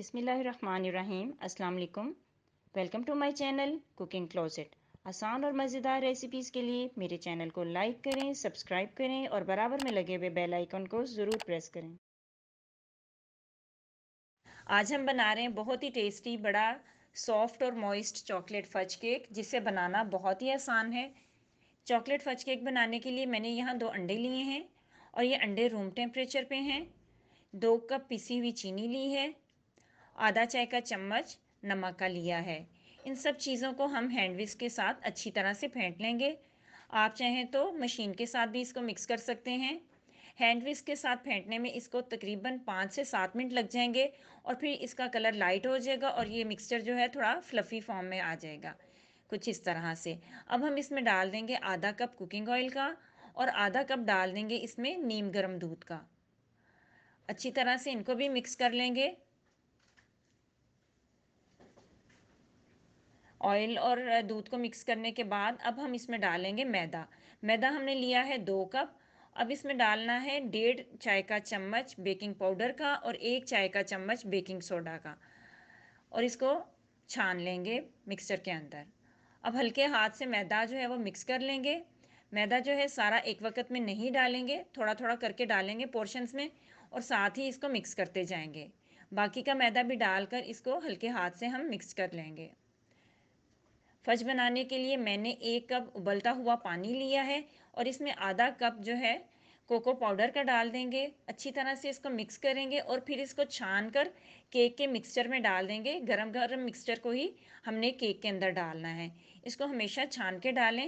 बिसमीम् अल्लाम welcome to my channel cooking closet आसान और मज़ेदार रेसिपीज़ के लिए मेरे चैनल को लाइक करें सब्सक्राइब करें और बराबर में लगे हुए बेल आइकन को ज़रूर प्रेस करें आज हम बना रहे हैं बहुत ही टेस्टी बड़ा सॉफ्ट और मॉइस्ट चॉकलेट फज केक जिसे बनाना बहुत ही आसान है चॉकलेट फज केक बनाने के लिए मैंने यहाँ दो अंडे लिए हैं और ये अंडे रूम टेम्परेचर पर हैं दो कप पिसी हुई चीनी ली है आधा चाय का चम्मच नमक का लिया है इन सब चीज़ों को हम हैंडविक्स के साथ अच्छी तरह से फेंट लेंगे आप चाहें तो मशीन के साथ भी इसको मिक्स कर सकते हैं हैंडविक्स के साथ फेंटने में इसको तकरीबन पाँच से सात मिनट लग जाएंगे और फिर इसका कलर लाइट हो जाएगा और ये मिक्सचर जो है थोड़ा फ्लफ़ी फॉर्म में आ जाएगा कुछ इस तरह से अब हम इसमें डाल देंगे आधा कप कुकिंग ऑयल का और आधा कप डाल देंगे इसमें नीम गर्म दूध का अच्छी तरह से इनको भी मिक्स कर लेंगे ऑयल और दूध को मिक्स करने के बाद अब हम इसमें डालेंगे मैदा मैदा हमने लिया है दो कप अब इसमें डालना है डेढ़ चाय का चम्मच बेकिंग पाउडर का और एक चाय का चम्मच बेकिंग सोडा का और इसको छान लेंगे मिक्सचर के अंदर अब हल्के हाथ से मैदा जो है वो मिक्स कर लेंगे मैदा जो है सारा एक वक्त में नहीं डालेंगे थोड़ा थोड़ा करके डालेंगे पोर्शंस में और साथ ही इसको मिक्स करते जाएंगे बाकी का मैदा भी डालकर इसको हल्के हाथ से हम मिक्स कर लेंगे फज बनाने के लिए मैंने एक कप उबलता हुआ पानी लिया है और इसमें आधा कप जो है कोको पाउडर का डाल देंगे अच्छी तरह से इसको मिक्स करेंगे और फिर इसको छान कर केक के मिक्सचर में डाल देंगे गरम गरम मिक्सचर को ही हमने केक के अंदर डालना है इसको हमेशा छान के डालें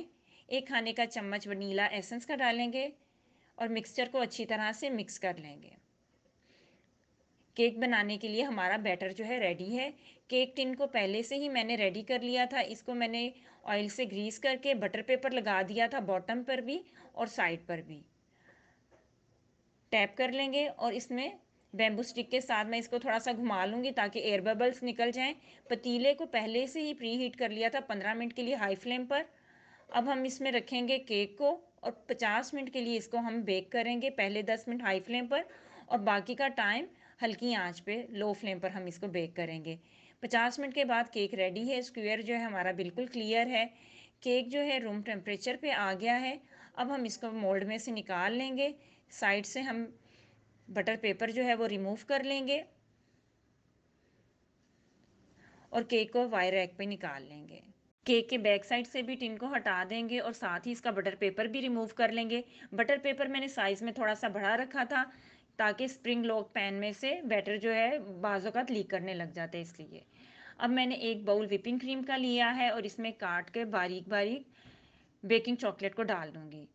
एक खाने का चम्मच वनीला एसेंस का डालेंगे और मिक्सचर को अच्छी तरह से मिक्स कर लेंगे केक बनाने के लिए हमारा बैटर जो है रेडी है केक टिन को पहले से ही मैंने रेडी कर लिया था इसको मैंने ऑयल से ग्रीस करके बटर पेपर लगा दिया था बॉटम पर भी और साइड पर भी टैप कर लेंगे और इसमें बेम्बू स्टिक के साथ मैं इसको थोड़ा सा घुमा लूँगी ताकि एयर बबल्स निकल जाएं पतीले को पहले से ही प्री हीट कर लिया था पंद्रह मिनट के लिए हाई फ्लेम पर अब हम इसमें रखेंगे केक को और पचास मिनट के लिए इसको हम बेक करेंगे पहले दस मिनट हाई फ्लेम पर और बाकी का टाइम हल्की आंच पे लो फ्लेम पर हम इसको बेक करेंगे 50 मिनट के बाद केक रेडी है स्क्वायर जो है हमारा बिल्कुल क्लियर है केक जो है रूम टेम्परेचर पे आ गया है अब हम इसको मोल्ड में से निकाल लेंगे साइड से हम बटर पेपर जो है वो रिमूव कर लेंगे और केक को वायर रैक पे निकाल लेंगे केक के बैक साइड से भी टिन को हटा देंगे और साथ ही इसका बटर पेपर भी रिमूव कर लेंगे बटर पेपर मैंने साइज़ में थोड़ा सा बढ़ा रखा था ताकि स्प्रिंग लॉक पैन में से बैटर जो है बाज़ात लीक करने लग जाते हैं इसलिए अब मैंने एक बाउल विपिंग क्रीम का लिया है और इसमें काट के बारीक बारीक बेकिंग चॉकलेट को डाल दूँगी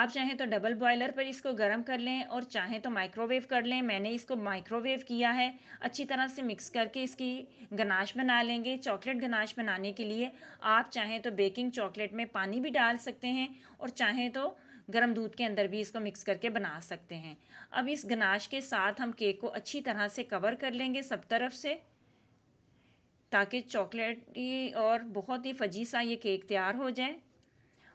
आप चाहें तो डबल बॉयलर पर इसको गर्म कर लें और चाहें तो माइक्रोवेव कर लें मैंने इसको माइक्रोवेव किया है अच्छी तरह से मिक्स करके इसकी गनाश बना लेंगे चॉकलेट गनाश बनाने के लिए आप चाहें तो बेकिंग चॉकलेट में पानी भी डाल सकते हैं और चाहें तो गर्म दूध के अंदर भी इसको मिक्स करके बना सकते हैं अब इस गनाश के साथ हम केक को अच्छी तरह से कवर कर लेंगे सब तरफ से ताकि चॉकलेट और बहुत ही फजी सा ये केक तैयार हो जाए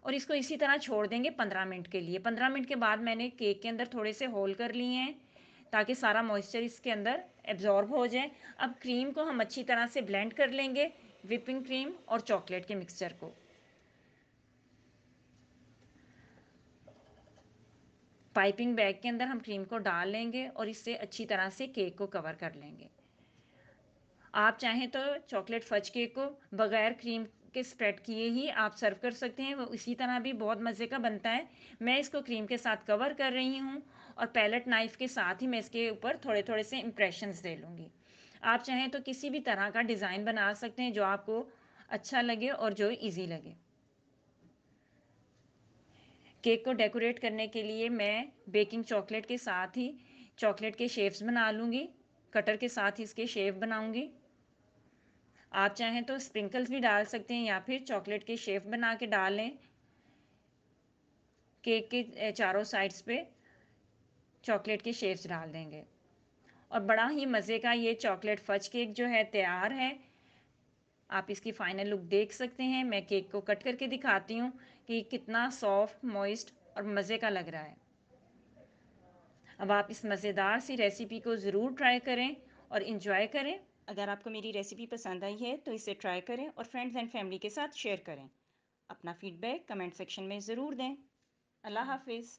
और इसको इसी तरह छोड़ देंगे पंद्रह मिनट के लिए पंद्रह मिनट के बाद मैंने केक के अंदर थोड़े से होल कर लिए हैं ताकि सारा मॉइस्चर इसके अंदर एब्जॉर्ब हो जाए अब क्रीम को हम अच्छी तरह से ब्लेंड कर लेंगे विपिंग क्रीम और चॉकलेट के मिक्सचर को पाइपिंग बैग के अंदर हम क्रीम को डाल लेंगे और इससे अच्छी तरह से केक को कवर कर लेंगे आप चाहें तो चॉकलेट फज केक को बगैर क्रीम के स्प्रेड किए ही आप सर्व कर सकते हैं वो इसी तरह भी बहुत मज़े का बनता है मैं इसको क्रीम के साथ कवर कर रही हूँ और पैलेट नाइफ़ के साथ ही मैं इसके ऊपर थोड़े थोड़े से इम्प्रेशंस दे लूँगी आप चाहें तो किसी भी तरह का डिज़ाइन बना सकते हैं जो आपको अच्छा लगे और जो ईजी लगे केक को डेकोरेट करने के लिए मैं बेकिंग चॉकलेट के साथ ही चॉकलेट के शेप्स बना लूँगी कटर के साथ ही इसके शेप बनाऊँगी आप चाहें तो स्प्रिंकल्स भी डाल सकते हैं या फिर चॉकलेट के शेप बना के डाल लें केक के चारों साइड्स पे चॉकलेट के शेप्स डाल देंगे और बड़ा ही मज़े का ये चॉकलेट फज केक जो है तैयार है आप इसकी फाइनल लुक देख सकते हैं मैं केक को कट करके दिखाती हूँ कि कितना सॉफ्ट मॉइस्ट और मज़े का लग रहा है अब आप इस मज़ेदार सी रेसिपी को ज़रूर ट्राई करें और इन्जॉय करें अगर आपको मेरी रेसिपी पसंद आई है तो इसे ट्राई करें और फ्रेंड्स एंड फैमिली के साथ शेयर करें अपना फीडबैक कमेंट सेक्शन में ज़रूर दें अल्लाह हाफिज़